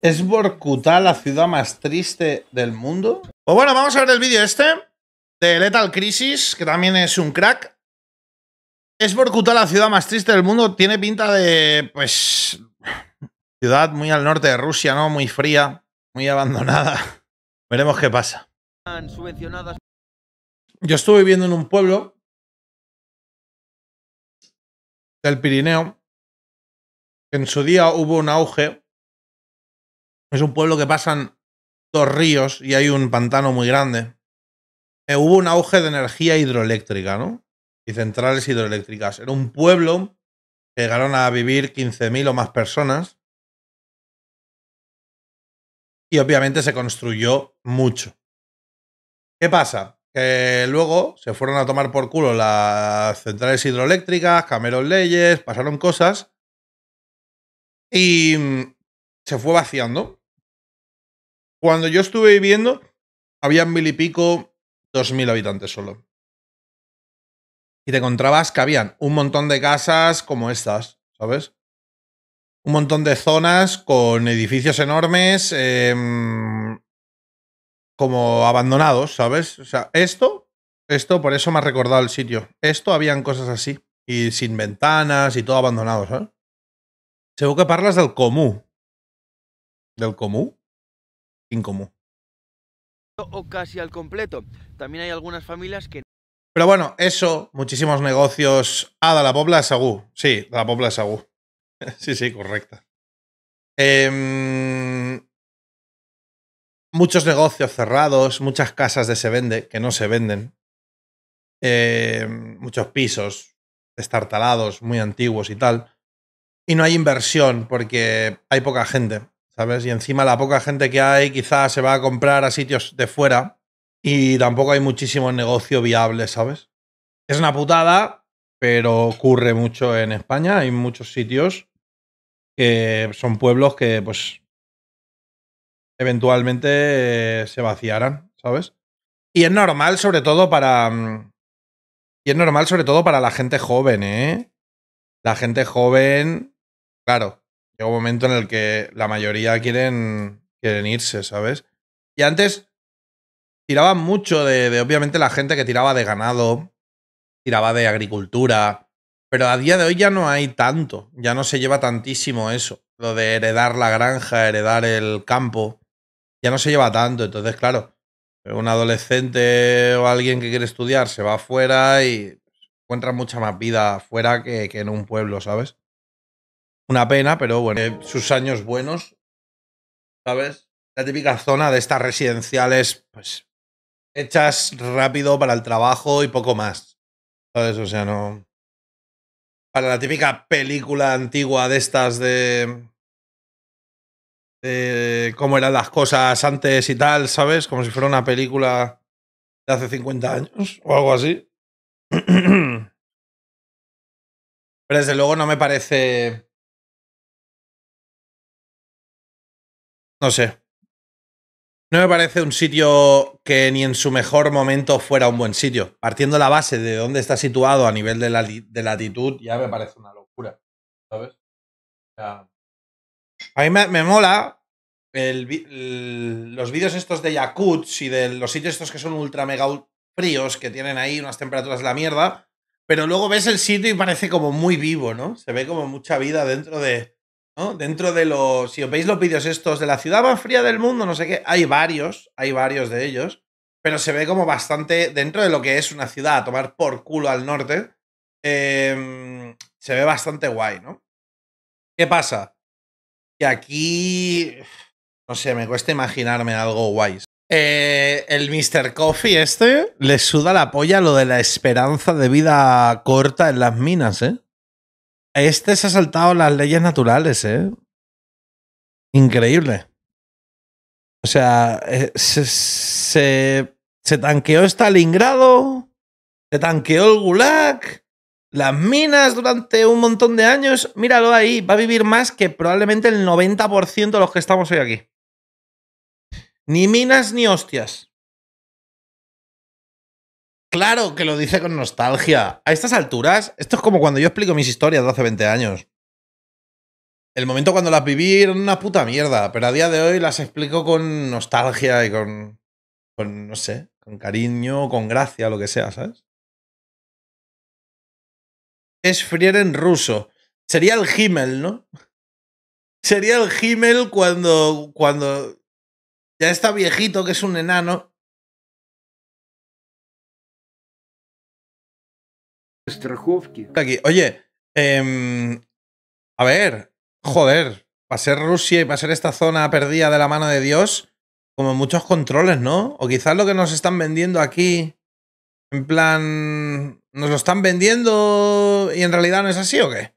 ¿Es Borkutá la ciudad más triste del mundo? Pues bueno, vamos a ver el vídeo este de Lethal Crisis, que también es un crack. ¿Es Borcuta la ciudad más triste del mundo? Tiene pinta de, pues, ciudad muy al norte de Rusia, ¿no? Muy fría, muy abandonada. Veremos qué pasa. Yo estuve viviendo en un pueblo del Pirineo, en su día hubo un auge es un pueblo que pasan dos ríos y hay un pantano muy grande. Eh, hubo un auge de energía hidroeléctrica, ¿no? Y centrales hidroeléctricas. Era un pueblo que llegaron a vivir 15.000 o más personas. Y obviamente se construyó mucho. ¿Qué pasa? Que luego se fueron a tomar por culo las centrales hidroeléctricas, cambiaron leyes, pasaron cosas. Y mm, se fue vaciando cuando yo estuve viviendo, había mil y pico, dos mil habitantes solo. Y te encontrabas que habían un montón de casas como estas, ¿sabes? Un montón de zonas con edificios enormes, em, como abandonados, ¿sabes? O sea, esto, esto por eso me ha recordado el sitio. Esto habían cosas así, y sin ventanas y todo abandonado, ¿sabes? Seguro que parlas del comú. Del comú? incomún. O casi al completo. También hay algunas familias que... Pero bueno, eso, muchísimos negocios... Ah, de la Pobla de Sagú. Sí, de la Pobla de Sagú. sí, sí, correcta. Em, muchos negocios cerrados, muchas casas de se vende que no se venden. Em, muchos pisos estartalados, muy antiguos y tal. Y no hay inversión porque hay poca gente. ¿sabes? Y encima la poca gente que hay quizás se va a comprar a sitios de fuera y tampoco hay muchísimo negocio viable, ¿sabes? Es una putada, pero ocurre mucho en España, hay muchos sitios que son pueblos que pues eventualmente eh, se vaciarán, ¿sabes? Y es normal sobre todo para... Mm, y es normal sobre todo para la gente joven, ¿eh? La gente joven, claro, Llega un momento en el que la mayoría quieren, quieren irse, ¿sabes? Y antes tiraban mucho de, obviamente, la gente que tiraba de ganado, tiraba de agricultura, pero a día de hoy ya no hay tanto, ya no se lleva tantísimo eso, lo de heredar la granja, heredar el campo, ya no se lleva tanto, entonces, claro, un adolescente o alguien que quiere estudiar se va afuera y encuentra mucha más vida afuera que en un pueblo, ¿sabes? Una pena, pero bueno, eh, sus años buenos, ¿sabes? La típica zona de estas residenciales, pues, hechas rápido para el trabajo y poco más. ¿Sabes? O sea, no... Para la típica película antigua de estas de... de cómo eran las cosas antes y tal, ¿sabes? Como si fuera una película de hace 50 años o algo así. Pero desde luego no me parece No sé. No me parece un sitio que ni en su mejor momento fuera un buen sitio. Partiendo la base de dónde está situado a nivel de, la, de latitud, ya me parece una locura. ¿Sabes? A mí me, mola los vídeos estos de Yakuts y de los sitios estos que son ultra mega fríos, que tienen ahí unas temperaturas de la mierda, pero luego ves el sitio y parece como muy vivo, ¿no? Se ve como mucha vida dentro de, Dentro de los. Si os veis los vídeos estos de la ciudad más fría del mundo, no sé qué, hay varios, hay varios de ellos, pero se ve como bastante. Dentro de lo que es una ciudad a tomar por culo al norte, em, se ve bastante guay, ¿no? ¿Qué pasa? Que aquí. No sé, me cuesta imaginarme algo guay. Eh, el Mr. Coffee este le suda la polla lo de la esperanza de vida corta en las minas, ¿eh? Este se ha saltado las leyes naturales, ¿eh? Increíble. O sea, eh, se, se tanqueó Stalingrado, se tanqueó el Gulag, las minas durante un montón de años. Míralo ahí, va a vivir más que probablemente el 90% de los que estamos hoy aquí. Ni minas ni hostias claro que lo dice con nostalgia. A estas alturas, esto es como cuando yo explico mis historias de hace 20 años. El momento cuando las viví era una puta mierda, pero a día de hoy las explico con nostalgia y con, con no sé, con cariño, con gracia, lo que sea, ¿sabes? Es Frier en ruso. Sería el Himmel, ¿no? Sería el Himmel cuando, cuando ya está viejito, que es un enano, Aquí. Oye, em, a ver, joder, va a ser Rusia y va a ser esta zona perdida de la mano de Dios, como muchos controles, ¿no? O quizás lo que nos están vendiendo aquí, en plan, nos lo están vendiendo y en realidad no es así o qué.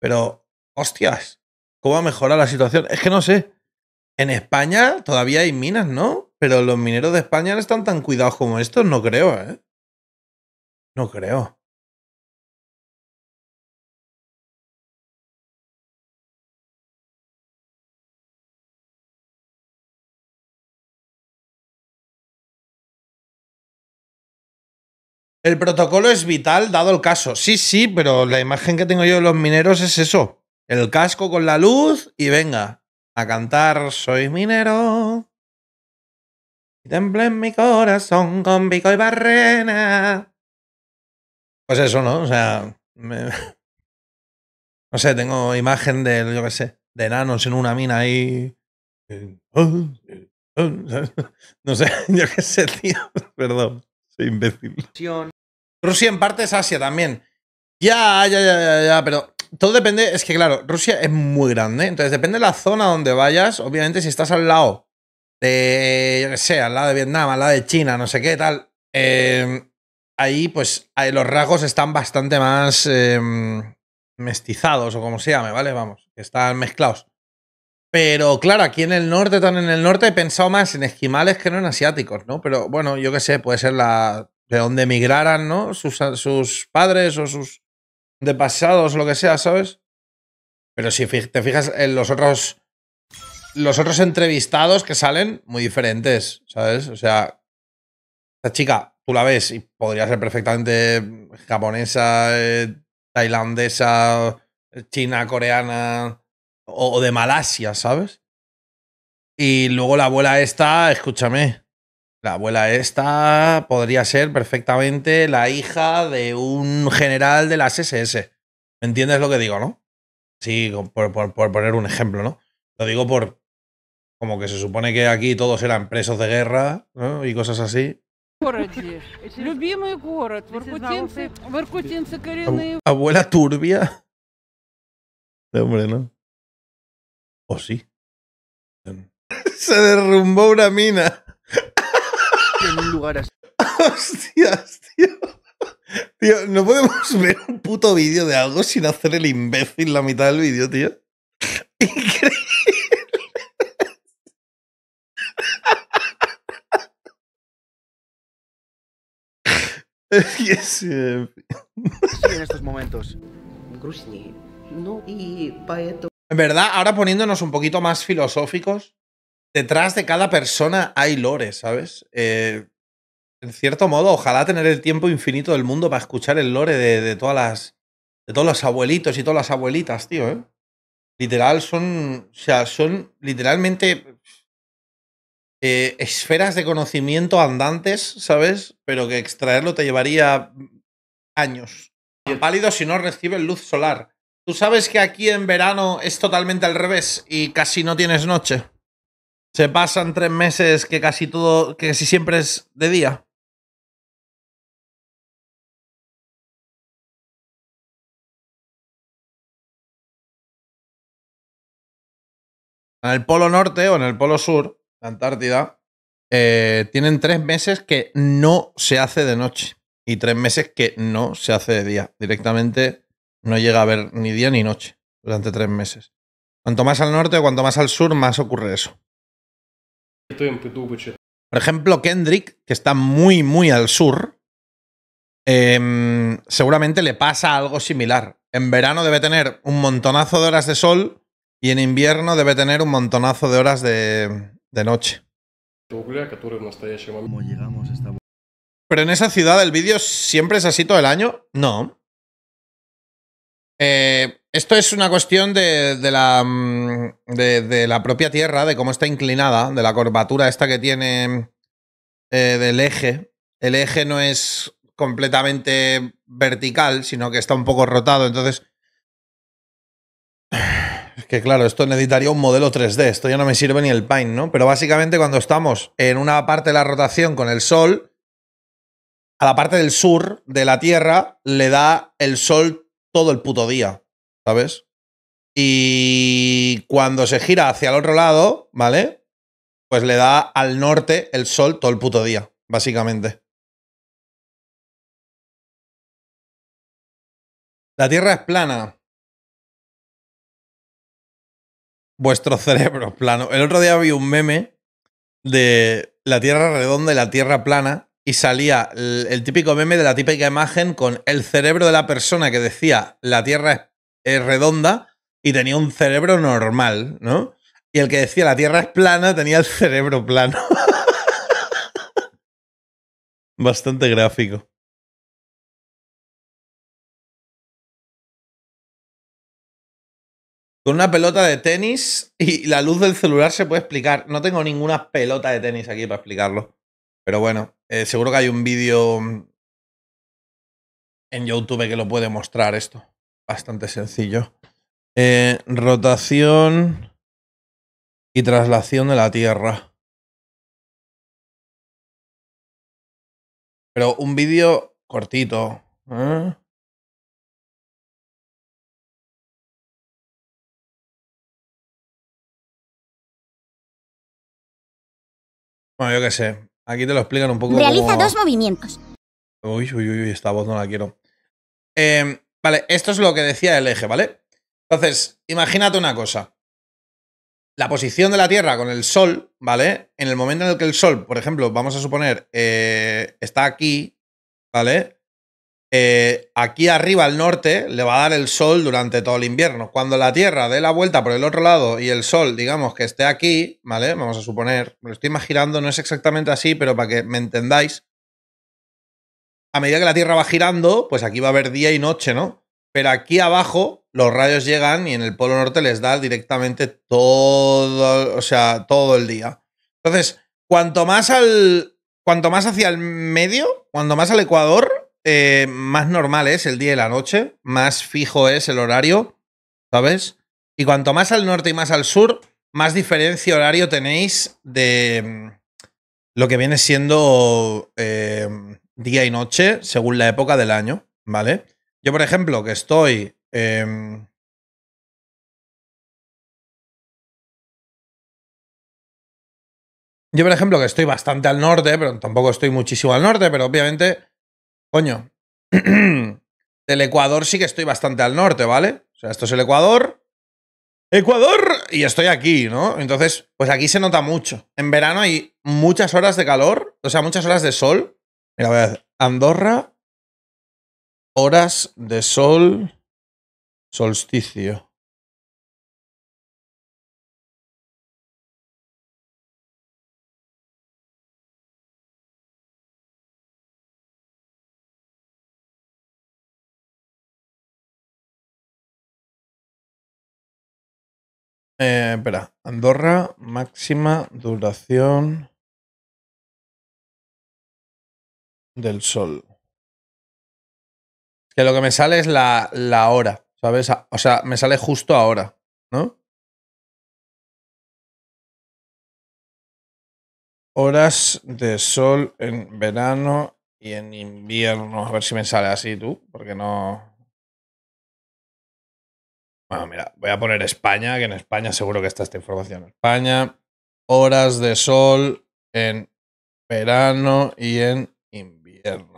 Pero, hostias, ¿cómo a mejorar la situación? Es que no sé. En España todavía hay minas, ¿no? Pero los mineros de España no están tan cuidados como estos, no creo, ¿eh? No creo. El protocolo es vital dado el caso. Sí, sí, pero la imagen que tengo yo de los mineros es eso. El casco con la luz y venga a cantar Soy minero. Y temple en mi corazón con pico y barrena. Pues eso, ¿no? O sea, no sé, tengo imagen de, yo qué sé, de enanos en una mina ahí. No sé, yo qué sé, tío. Perdón. Este imbécil. Rusia en parte es Asia también. Ya, ya, ya, ya, pero todo depende, es que claro, Rusia es muy grande, entonces depende de la zona donde vayas, obviamente si estás al lado de, yo sé, al lado de Vietnam, al lado de China, no sé qué, tal, em, ahí pues los rasgos están bastante más em, mestizados o como se llame, ¿vale? Vamos, están mezclados. Pero claro, aquí en el norte, tan en el norte, he pensado más en esquimales que no en asiáticos, ¿no? Pero bueno, yo qué sé, puede ser la de donde emigraran, ¿no? Sus, sus padres o sus de pasados lo que sea, ¿sabes? Pero si te fijas en los otros, los otros entrevistados que salen, muy diferentes, ¿sabes? O sea, esta chica, tú la ves y podría ser perfectamente japonesa, eh, tailandesa, eh, china, coreana o de Malasia, ¿sabes? Y luego la abuela esta, escúchame, la abuela esta podría ser perfectamente la hija de un general de las SS. ¿Entiendes lo que digo, no? Sí, por, poner un ejemplo, ¿no? Lo digo por, como que se supone que aquí todos eran presos de guerra ¿no? y cosas así. Abuela turbia. hombre, ¿no? ¿O sí? Se derrumbó una mina. En un lugar así. Hostias, tío. Tío, no podemos ver un puto vídeo de algo sin hacer el imbécil la mitad del vídeo, tío. Increíble. sí, eh, en estos momentos. no y ¡Y esto. En verdad, ahora poniéndonos un poquito más filosóficos, detrás de cada persona hay lore, ¿sabes? Eh, en cierto modo, ojalá tener el tiempo infinito del mundo para escuchar el lore de, todas las. de todos los abuelitos y todas las abuelitas, tío, ¿eh? Literal, son. O sea, son literalmente. Eh, esferas de conocimiento andantes, ¿sabes? Pero que extraerlo te llevaría años. pálido si no recibe luz solar. Tú sabes que aquí en verano es totalmente al revés y casi no tienes noche. Se pasan tres meses que casi todo, que casi siempre es de día. En el polo norte o en el polo sur, la Antártida, eh, tienen tres meses que no se hace de noche y tres meses que no se hace de día. Directamente no llega a ver ni día ni noche durante tres meses. Cuanto más al norte o cuanto más al sur, más ocurre eso. Por ejemplo, Kendrick, que está muy, muy al sur, em, seguramente le pasa algo similar. En verano debe tener un montonazo de horas de sol y en invierno debe tener un montonazo de horas de, de noche. Pero en esa ciudad el vídeo siempre es así todo el año. No. Eh, esto es una cuestión de, la, mm, de, la propia Tierra, de cómo está inclinada, de la curvatura esta que tiene eh, del eje. El eje no es completamente vertical, sino que está un poco rotado. Entonces, es que claro, esto necesitaría un modelo 3D. Esto ya no me sirve ni el Pine. ¿no? Pero básicamente cuando estamos en una parte de la rotación con el Sol, a la parte del sur de la Tierra le da el Sol todo el puto día, ¿sabes? Y cuando se gira hacia el otro lado, ¿vale? Pues le da al norte el sol todo el puto día, básicamente. La Tierra es plana. Vuestro cerebro es plano. El otro día vi un meme de la Tierra redonda y la Tierra plana y salía el, típico meme de la típica imagen con el cerebro de la persona que decía la Tierra es, redonda y tenía un cerebro normal, ¿no? Y el que decía la Tierra es plana tenía el cerebro plano. Bastante gráfico. Con una pelota de tenis y la luz del celular se puede explicar. No tengo ninguna pelota de tenis aquí para explicarlo. Pero bueno, eh, seguro que hay un vídeo en YouTube que lo puede mostrar esto. Bastante sencillo. Eh, rotación y traslación de la Tierra. Pero un vídeo cortito. ¿eh? Bueno, yo qué sé. Aquí te lo explican un poco. Realiza dos movimientos. Uy, uy, uy, esta voz no la quiero. Em, vale, esto es lo que decía el eje, ¿vale? Entonces, imagínate una cosa. La posición de la Tierra con el Sol, ¿vale? En el momento en el que el Sol, por ejemplo, vamos a suponer, eh, está aquí, ¿vale? Eh, aquí arriba al norte le va a dar el sol durante todo el invierno. Cuando la Tierra dé la vuelta por el otro lado y el sol, digamos, que esté aquí, ¿vale? Vamos a suponer, me lo estoy imaginando, no es exactamente así, pero para que me entendáis, a medida que la Tierra va girando, pues aquí va a haber día y noche, ¿no? Pero aquí abajo los rayos llegan y en el Polo Norte les da directamente todo, o sea, todo el día. Entonces, cuanto más al, cuanto más hacia el medio, cuanto más al Ecuador, eh, más normal es el día y la noche, más fijo es el horario, ¿sabes? Y cuanto más al norte y más al sur, más diferencia horario tenéis de mm, lo que viene siendo eh, día y noche según la época del año, ¿vale? Yo, por ejemplo, que estoy... Em, yo, por ejemplo, que estoy bastante al norte, pero tampoco estoy muchísimo al norte, pero obviamente Coño. Del Ecuador sí que estoy bastante al norte, ¿vale? O sea, esto es el Ecuador. Ecuador y estoy aquí, ¿no? Entonces, pues aquí se nota mucho. En verano hay muchas horas de calor, o sea, muchas horas de sol. Mira, voy a Andorra, horas de sol, solsticio. Eh, espera, Andorra, máxima duración del sol. Que lo que me sale es la, la hora, ¿sabes? O sea, me sale justo ahora, ¿no? Horas de sol en verano y en invierno. A ver si me sale así tú, porque no, bueno, mira, voy a poner España, que en España seguro que está esta información. España, horas de sol en verano y en invierno.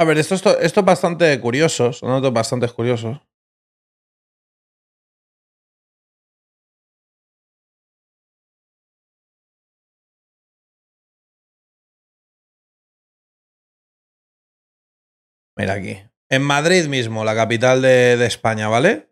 A ver, esto, esto, bastante curioso, son datos bastante curiosos. Mira aquí. En Madrid mismo, la capital de España, ¿vale?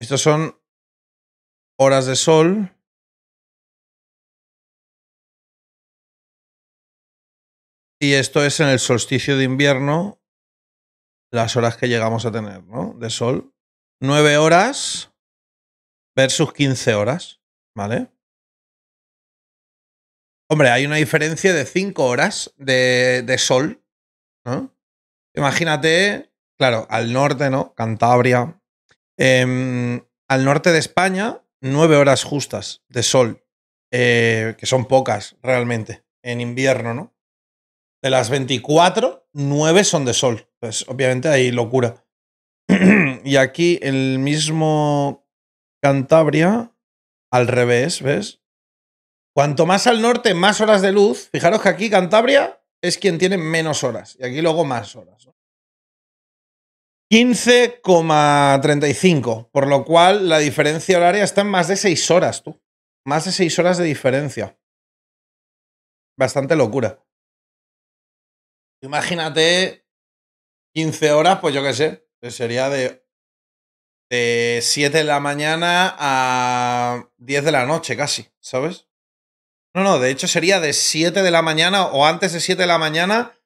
Estos son horas de sol. Y esto es en el solsticio de invierno, las horas que llegamos a tener, ¿no? De sol. nueve horas versus 15 horas, ¿vale? Hombre, hay una diferencia de cinco horas de, sol, ¿no? Imagínate, claro, al norte, ¿no? Cantabria. Em, al norte de España, nueve horas justas de sol, eh, que son pocas realmente, en invierno, ¿no? de las 24, 9 son de sol. Pues obviamente hay locura. y aquí el mismo Cantabria, al revés, ¿ves? Cuanto más al norte, más horas de luz. Fijaros que aquí Cantabria es quien tiene menos horas. Y aquí luego más horas. 15,35. Por lo cual la diferencia horaria está en más de 6 horas, tú. Más de 6 horas de diferencia. Bastante locura. Imagínate 15 horas, pues yo qué sé. Sería de, 7 de la mañana a 10 de la noche casi, ¿sabes? No, no, de hecho sería de 7 de la mañana o antes de 7 de la mañana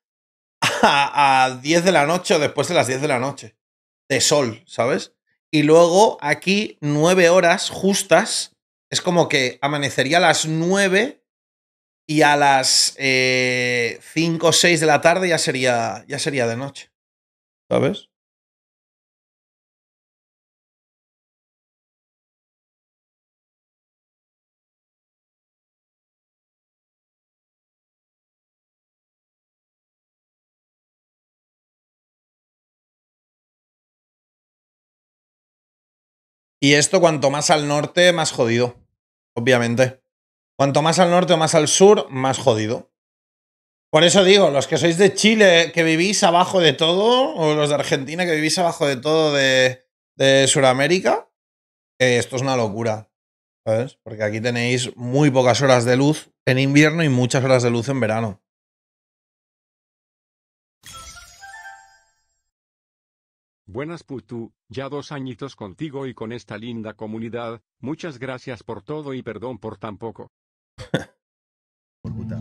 a 10 de la noche o después de las 10 de la noche. De sol, ¿sabes? Y luego aquí 9 horas justas. Es como que amanecería a las 9 y a las eh, o 6 de la tarde ya sería, ya sería de noche. ¿Sabes? Y esto cuanto más al norte, más jodido, obviamente. Cuanto más al norte o más al sur, más jodido. Por eso digo, los que sois de Chile, que vivís abajo de todo, o los de Argentina, que vivís abajo de todo de, Suramérica, Sudamérica, eh, esto es una locura. ¿Sabes? Porque aquí tenéis muy pocas horas de luz en invierno y muchas horas de luz en verano. Buenas Putu, ya dos añitos contigo y con esta linda comunidad, muchas gracias por todo y perdón por tan poco. Porputa,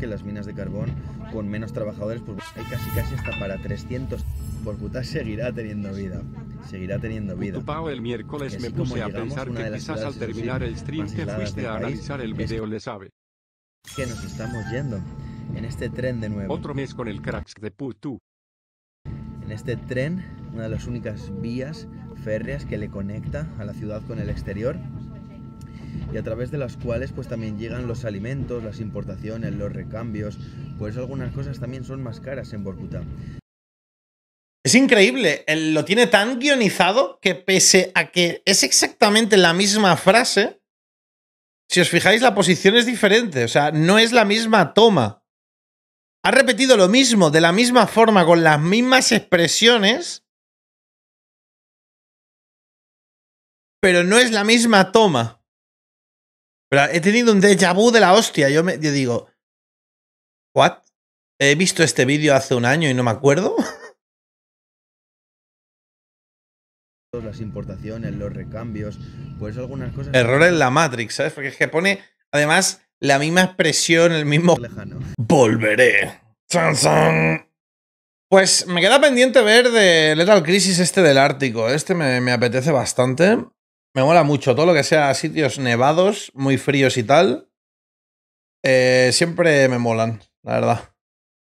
que las minas de carbón con menos trabajadores, pues hay casi casi hasta para 300. putas seguirá teniendo vida, seguirá teniendo vida. el miércoles me puse a pensar que quizás al terminar el stream te fuiste a analizar el video le sabe. Que nos estamos yendo en este tren de nuevo. Otro mes con el cracks de Putu. En este tren, una de las únicas vías férreas que le conecta a la ciudad con el exterior, y a través de las cuales pues también llegan los alimentos, las importaciones, los recambios, pues algunas cosas también son más caras en Borcuta. Es increíble, lo tiene tan guionizado que pese a que es exactamente la misma frase, si os fijáis la posición es diferente, o sea, no es la misma toma. Ha repetido lo mismo, de la misma forma, con las mismas expresiones, pero no es la misma toma. Pero he tenido un déjà vu de la hostia. Yo, digo, ¿what? He visto este vídeo hace un año y no me acuerdo. Las importaciones, los recambios, pues algunas cosas. Error en la Matrix, ¿sabes? Porque es que pone, además, la misma expresión, el mismo. Lejano. Volveré. Pues me queda pendiente ver de Lethal Crisis este del Ártico. Este me apetece bastante. Me mola mucho todo lo que sea sitios nevados, muy fríos y tal. Eh, siempre me molan, la verdad.